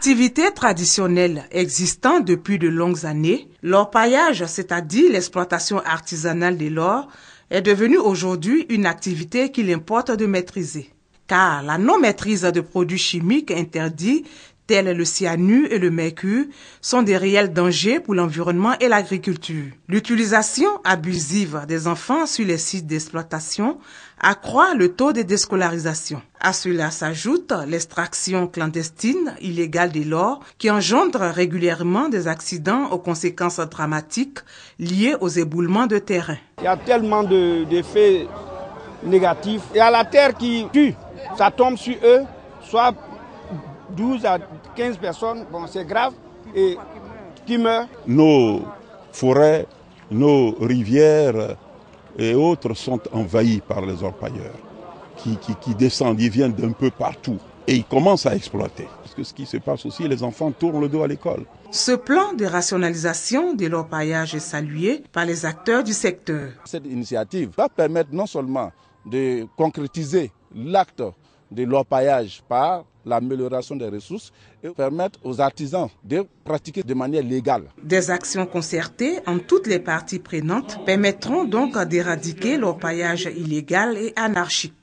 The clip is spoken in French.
Activité traditionnelle existant depuis de longues années, l'orpaillage, c'est-à-dire l'exploitation artisanale de l'or, est devenue aujourd'hui une activité qu'il importe de maîtriser. Car la non-maîtrise de produits chimiques interdits tels le cyanure et le mercure, sont des réels dangers pour l'environnement et l'agriculture. L'utilisation abusive des enfants sur les sites d'exploitation accroît le taux de déscolarisation. À cela s'ajoute l'extraction clandestine illégale des l'or qui engendre régulièrement des accidents aux conséquences dramatiques liées aux éboulements de terrain. Il y a tellement d'effets négatifs. Il y a la terre qui tue, ça tombe sur eux, soit 12 à 15 personnes, bon, c'est grave, et qui meurent. Nos forêts, nos rivières et autres sont envahies par les orpailleurs qui, qui, qui descendent, ils viennent d'un peu partout et ils commencent à exploiter. Parce que ce qui se passe aussi, les enfants tournent le dos à l'école. Ce plan de rationalisation de l'orpaillage est salué par les acteurs du secteur. Cette initiative va permettre non seulement de concrétiser l'acte de paillage par l'amélioration des ressources et permettre aux artisans de pratiquer de manière légale. Des actions concertées en toutes les parties prenantes permettront donc d'éradiquer paillage illégal et anarchique.